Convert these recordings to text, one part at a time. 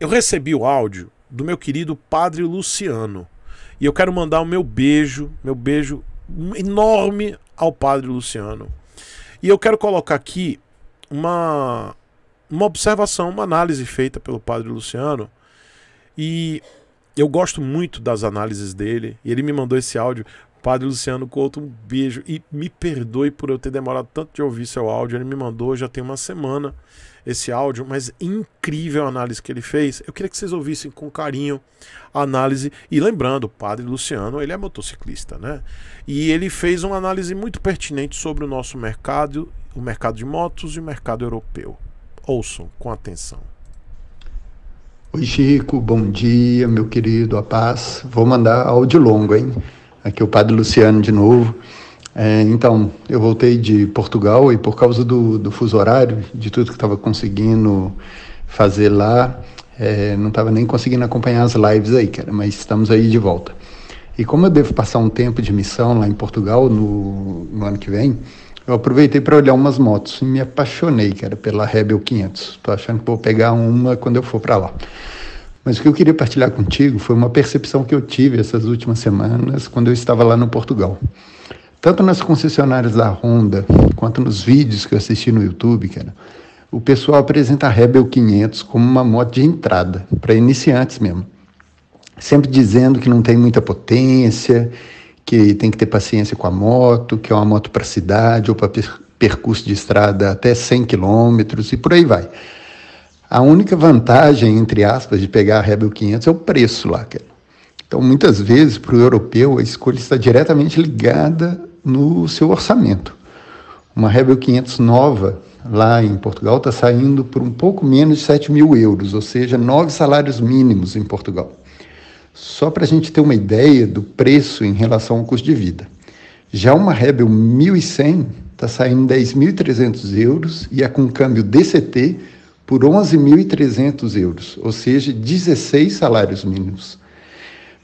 Eu recebi o áudio do meu querido Padre Luciano. E eu quero mandar o meu beijo, meu beijo enorme ao Padre Luciano. E eu quero colocar aqui uma, uma observação, uma análise feita pelo Padre Luciano. E eu gosto muito das análises dele. E ele me mandou esse áudio. Padre Luciano Couto, um beijo. E me perdoe por eu ter demorado tanto de ouvir seu áudio. Ele me mandou já tem uma semana esse áudio, mas incrível a análise que ele fez. Eu queria que vocês ouvissem com carinho a análise. E lembrando, o padre Luciano, ele é motociclista, né? E ele fez uma análise muito pertinente sobre o nosso mercado, o mercado de motos e o mercado europeu. Ouçam com atenção. Oi, Chico, bom dia, meu querido, a paz. Vou mandar áudio longo, hein? Aqui é o Padre Luciano de novo. É, então, eu voltei de Portugal e por causa do, do fuso horário, de tudo que estava conseguindo fazer lá, é, não estava nem conseguindo acompanhar as lives aí, cara, mas estamos aí de volta. E como eu devo passar um tempo de missão lá em Portugal no, no ano que vem, eu aproveitei para olhar umas motos e me apaixonei, cara, pela Rebel 500. Estou achando que vou pegar uma quando eu for para lá. Mas o que eu queria partilhar contigo foi uma percepção que eu tive essas últimas semanas quando eu estava lá no Portugal. Tanto nas concessionárias da Honda, quanto nos vídeos que eu assisti no YouTube, cara, o pessoal apresenta a Rebel 500 como uma moto de entrada, para iniciantes mesmo. Sempre dizendo que não tem muita potência, que tem que ter paciência com a moto, que é uma moto para cidade ou para per percurso de estrada até 100 km e por aí vai. A única vantagem, entre aspas, de pegar a Rebel 500 é o preço lá. Cara. Então, muitas vezes, para o europeu, a escolha está diretamente ligada no seu orçamento. Uma Rebel 500 nova, lá em Portugal, está saindo por um pouco menos de 7 mil euros, ou seja, nove salários mínimos em Portugal. Só para a gente ter uma ideia do preço em relação ao custo de vida. Já uma Rebel 1100 está saindo 10.300 euros e é com câmbio DCT por 11.300 euros, ou seja, 16 salários mínimos. O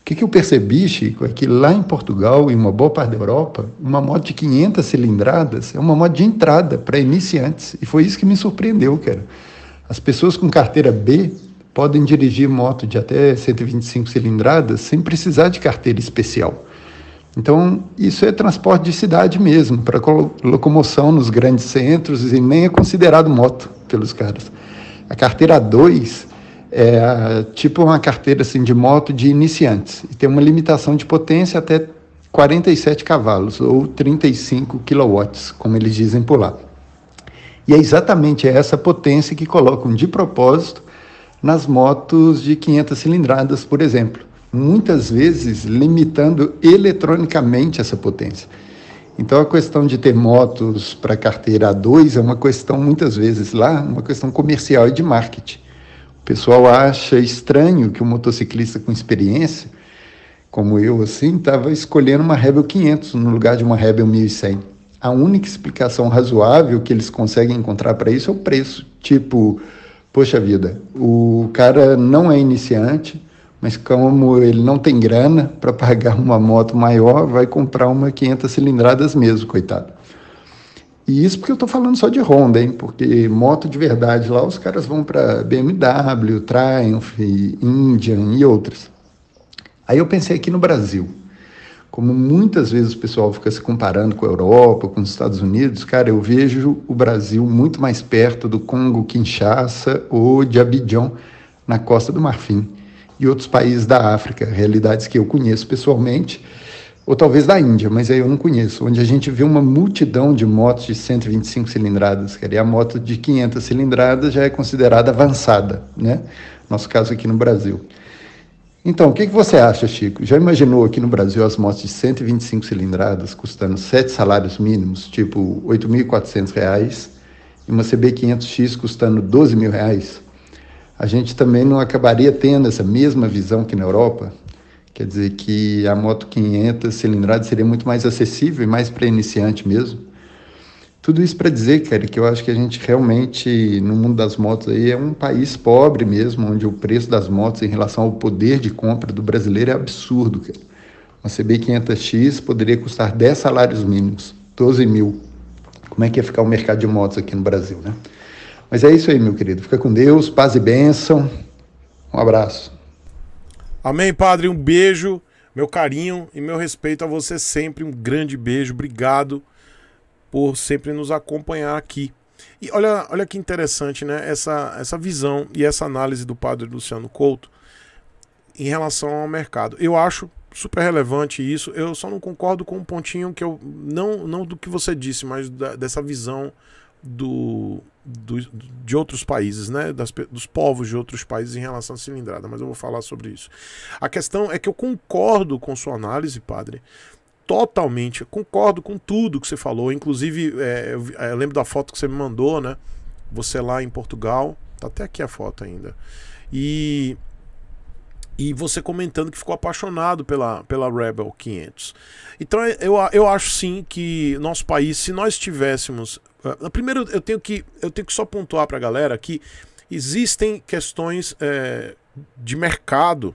que, que eu percebi, Chico, é que lá em Portugal e uma boa parte da Europa, uma moto de 500 cilindradas é uma moto de entrada para iniciantes. E foi isso que me surpreendeu, cara. As pessoas com carteira B podem dirigir moto de até 125 cilindradas sem precisar de carteira especial. Então, isso é transporte de cidade mesmo, para locomoção nos grandes centros e nem é considerado moto pelos caras. A carteira 2 é tipo uma carteira assim, de moto de iniciantes e tem uma limitação de potência até 47 cavalos ou 35 kW, como eles dizem por lá. E é exatamente essa potência que colocam de propósito nas motos de 500 cilindradas, por exemplo, muitas vezes limitando eletronicamente essa potência. Então, a questão de ter motos para carteira A2 é uma questão, muitas vezes lá, uma questão comercial e de marketing. O pessoal acha estranho que um motociclista com experiência, como eu, assim, estava escolhendo uma Rebel 500 no lugar de uma Rebel 1100. A única explicação razoável que eles conseguem encontrar para isso é o preço. Tipo, poxa vida, o cara não é iniciante, mas como ele não tem grana para pagar uma moto maior, vai comprar uma 500 cilindradas mesmo, coitado. E isso porque eu estou falando só de Honda, hein? Porque moto de verdade lá, os caras vão para BMW, Triumph, Indian e outras. Aí eu pensei aqui no Brasil. Como muitas vezes o pessoal fica se comparando com a Europa, com os Estados Unidos, cara, eu vejo o Brasil muito mais perto do Congo, Kinshasa ou de Abidjan, na Costa do Marfim e outros países da África, realidades que eu conheço pessoalmente, ou talvez da Índia, mas aí eu não conheço, onde a gente vê uma multidão de motos de 125 cilindradas, cara, a moto de 500 cilindradas já é considerada avançada, né? Nosso caso aqui no Brasil. Então, o que, que você acha, Chico? Já imaginou aqui no Brasil as motos de 125 cilindradas custando sete salários mínimos, tipo R$ 8.400, e uma CB500X custando R$ 12 mil reais? a gente também não acabaria tendo essa mesma visão que na Europa. Quer dizer que a moto 500 cilindrada seria muito mais acessível e mais para iniciante mesmo. Tudo isso para dizer, cara, que eu acho que a gente realmente, no mundo das motos aí, é um país pobre mesmo, onde o preço das motos em relação ao poder de compra do brasileiro é absurdo, cara. Uma CB500X poderia custar 10 salários mínimos, 12 mil. Como é que ia ficar o mercado de motos aqui no Brasil, né? Mas é isso aí, meu querido. Fica com Deus, paz e bênção. Um abraço. Amém, Padre. Um beijo, meu carinho e meu respeito a você sempre. Um grande beijo. Obrigado por sempre nos acompanhar aqui. E olha, olha que interessante, né? Essa, essa visão e essa análise do Padre Luciano Couto em relação ao mercado. Eu acho super relevante isso. Eu só não concordo com um pontinho que eu não não do que você disse, mas da, dessa visão do do, de outros países, né? Das, dos povos de outros países em relação à cilindrada, mas eu vou falar sobre isso. A questão é que eu concordo com sua análise, padre. Totalmente, concordo com tudo que você falou. Inclusive, é, eu, é, eu lembro da foto que você me mandou, né? Você lá em Portugal. Tá até aqui a foto ainda. E e você comentando que ficou apaixonado pela, pela Rebel 500. Então é, eu, eu acho sim que nosso país, se nós tivéssemos ah, primeiro, eu tenho que, eu tenho que só pontuar para a galera que existem questões é, de mercado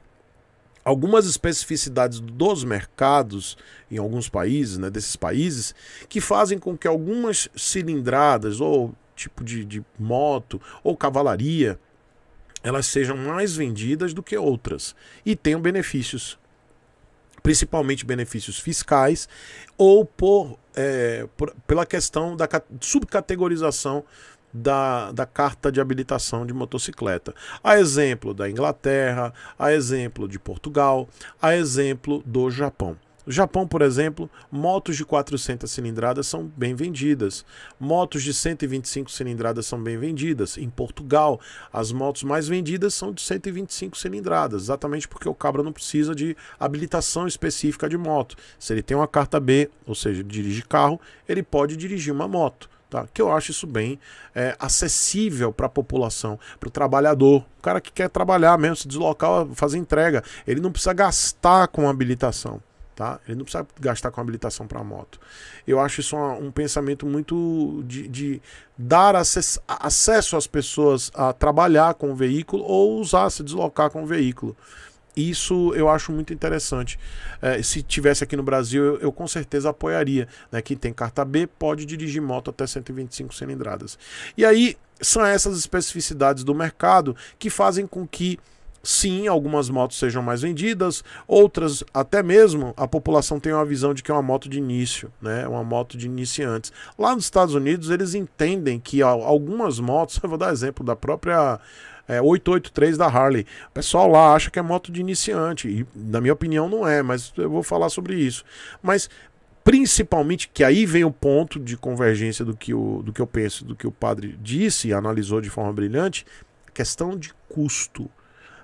algumas especificidades dos mercados em alguns países, né, desses países, que fazem com que algumas cilindradas ou tipo de, de moto ou cavalaria elas sejam mais vendidas do que outras e tenham benefícios principalmente benefícios fiscais, ou por, é, por pela questão da subcategorização da, da carta de habilitação de motocicleta. A exemplo da Inglaterra, a exemplo de Portugal, a exemplo do Japão. No Japão, por exemplo, motos de 400 cilindradas são bem vendidas, motos de 125 cilindradas são bem vendidas. Em Portugal, as motos mais vendidas são de 125 cilindradas, exatamente porque o cabra não precisa de habilitação específica de moto. Se ele tem uma carta B, ou seja, dirige carro, ele pode dirigir uma moto. Tá? Que eu acho isso bem é, acessível para a população, para o trabalhador, o cara que quer trabalhar mesmo, se deslocar, fazer entrega. Ele não precisa gastar com habilitação tá? Ele não precisa gastar com habilitação para moto. Eu acho isso uma, um pensamento muito de, de dar acess, acesso às pessoas a trabalhar com o veículo ou usar, se deslocar com o veículo. Isso eu acho muito interessante. É, se tivesse aqui no Brasil, eu, eu, com certeza apoiaria. Né? Quem tem carta B pode dirigir moto até 125 cilindradas. E aí são essas especificidades do mercado que fazem com que sim, algumas motos sejam mais vendidas, outras até mesmo a população tem uma visão de que é uma moto de início, né? Uma moto de iniciantes. Lá nos Estados Unidos eles entendem que algumas motos, eu vou dar exemplo da própria é, 883 da Harley. O pessoal lá acha que é moto de iniciante e na minha opinião não é, mas eu vou falar sobre isso. Mas principalmente que aí vem o ponto de convergência do que, o, do que eu penso, do que o padre disse e analisou de forma brilhante, questão de custo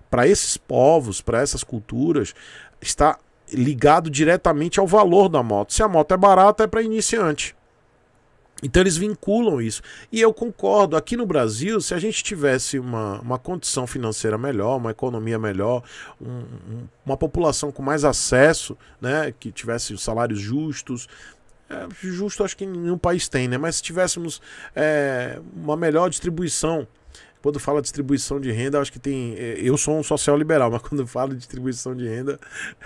para esses povos, para essas culturas, está ligado diretamente ao valor da moto. Se a moto é barata, é para iniciante. Então eles vinculam isso. E eu concordo, aqui no Brasil, se a gente tivesse uma, uma condição financeira melhor, uma economia melhor, um, um, uma população com mais acesso, né, que tivesse salários justos, é, justo acho que nenhum país tem, né? Mas se tivéssemos é, uma melhor distribuição quando fala distribuição de renda, acho que tem. É, eu sou um social liberal, mas quando fala distribuição de renda,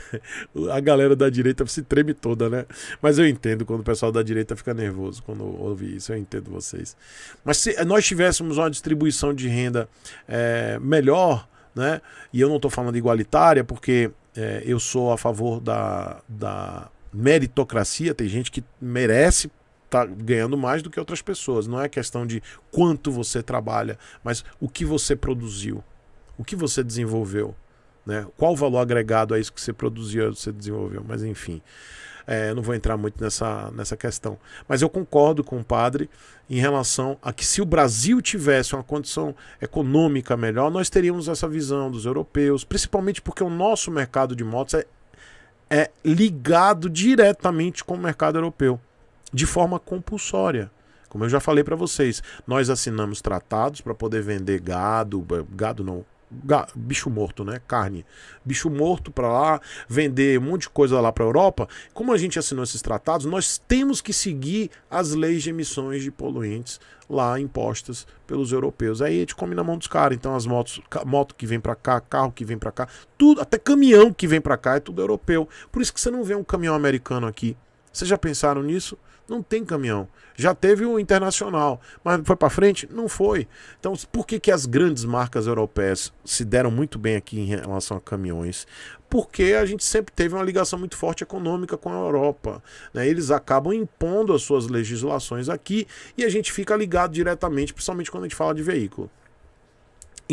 a galera da direita se treme toda, né? Mas eu entendo quando o pessoal da direita fica nervoso quando ouve isso, eu entendo vocês. Mas se nós tivéssemos uma distribuição de renda é, melhor, né? E eu não estou falando igualitária, porque é, eu sou a favor da, da meritocracia, tem gente que merece tá ganhando mais do que outras pessoas. Não é questão de quanto você trabalha, mas o que você produziu, o que você desenvolveu. Né? Qual o valor agregado a isso que você produziu, você desenvolveu? Mas enfim, é, não vou entrar muito nessa, nessa questão. Mas eu concordo com o padre em relação a que se o Brasil tivesse uma condição econômica melhor, nós teríamos essa visão dos europeus, principalmente porque o nosso mercado de motos é, é ligado diretamente com o mercado europeu de forma compulsória. Como eu já falei para vocês, nós assinamos tratados para poder vender gado, gado não, bicho morto, né? Carne. Bicho morto para lá, vender um monte de coisa lá para a Europa. Como a gente assinou esses tratados, nós temos que seguir as leis de emissões de poluentes lá impostas pelos europeus. Aí a gente come na mão dos caras. Então as motos, moto que vem para cá, carro que vem para cá, tudo, até caminhão que vem para cá é tudo europeu. Por isso que você não vê um caminhão americano aqui. Vocês já pensaram nisso? Não tem caminhão. Já teve o internacional, mas foi para frente? Não foi. Então, por que, que as grandes marcas europeias se deram muito bem aqui em relação a caminhões? Porque a gente sempre teve uma ligação muito forte econômica com a Europa. Né? Eles acabam impondo as suas legislações aqui e a gente fica ligado diretamente, principalmente quando a gente fala de veículo.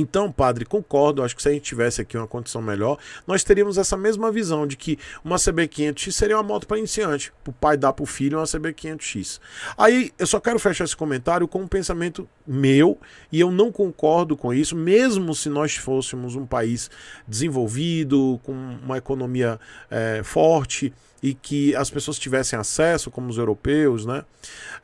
Então, padre, concordo. Acho que se a gente tivesse aqui uma condição melhor, nós teríamos essa mesma visão de que uma CB500X seria uma moto para iniciante. O pai dá para o filho uma CB500X. Aí eu só quero fechar esse comentário com um pensamento meu e eu não concordo com isso, mesmo se nós fôssemos um país desenvolvido, com uma economia é, forte e que as pessoas tivessem acesso, como os europeus, né?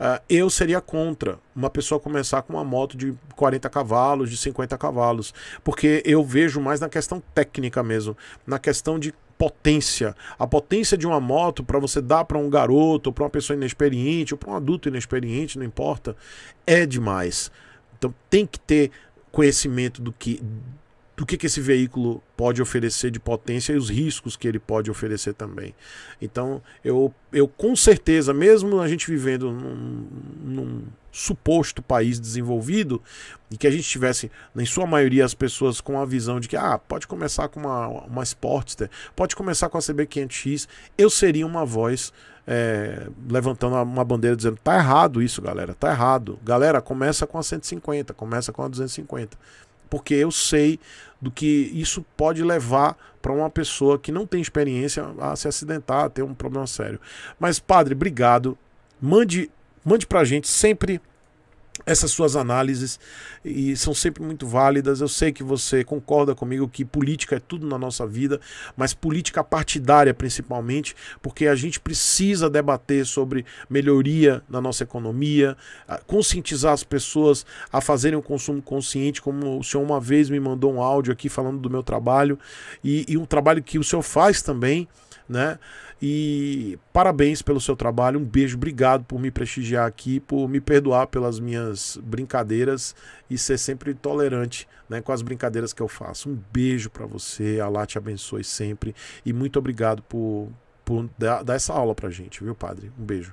Uh, eu seria contra uma pessoa começar com uma moto de 40 cavalos, de 50 cavalos cavalos, porque eu vejo mais na questão técnica mesmo, na questão de potência. A potência de uma moto para você dar para um garoto, para uma pessoa inexperiente, ou para um adulto inexperiente, não importa, é demais. Então tem que ter conhecimento do que do que, que esse veículo pode oferecer de potência e os riscos que ele pode oferecer também. Então, eu, eu com certeza, mesmo a gente vivendo num, num suposto país desenvolvido e que a gente tivesse, em sua maioria, as pessoas com a visão de que ah, pode começar com uma, uma Sportster, pode começar com a CB500X, eu seria uma voz é, levantando uma bandeira dizendo tá errado isso, galera, tá errado. Galera, começa com a 150, começa com a 250 porque eu sei do que isso pode levar para uma pessoa que não tem experiência a se acidentar, a ter um problema sério. Mas, padre, obrigado. Mande, mande para a gente sempre essas suas análises e são sempre muito válidas. Eu sei que você concorda comigo que política é tudo na nossa vida, mas política partidária principalmente, porque a gente precisa debater sobre melhoria na nossa economia, conscientizar as pessoas a fazerem o um consumo consciente, como o senhor uma vez me mandou um áudio aqui falando do meu trabalho e, e um trabalho que o senhor faz também né? E parabéns pelo seu trabalho, um beijo, obrigado por me prestigiar aqui, por me perdoar pelas minhas brincadeiras e ser sempre tolerante, né, com as brincadeiras que eu faço. Um beijo para você, Alá te abençoe sempre e muito obrigado por por dar, dar essa aula pra gente, viu, padre? Um beijo.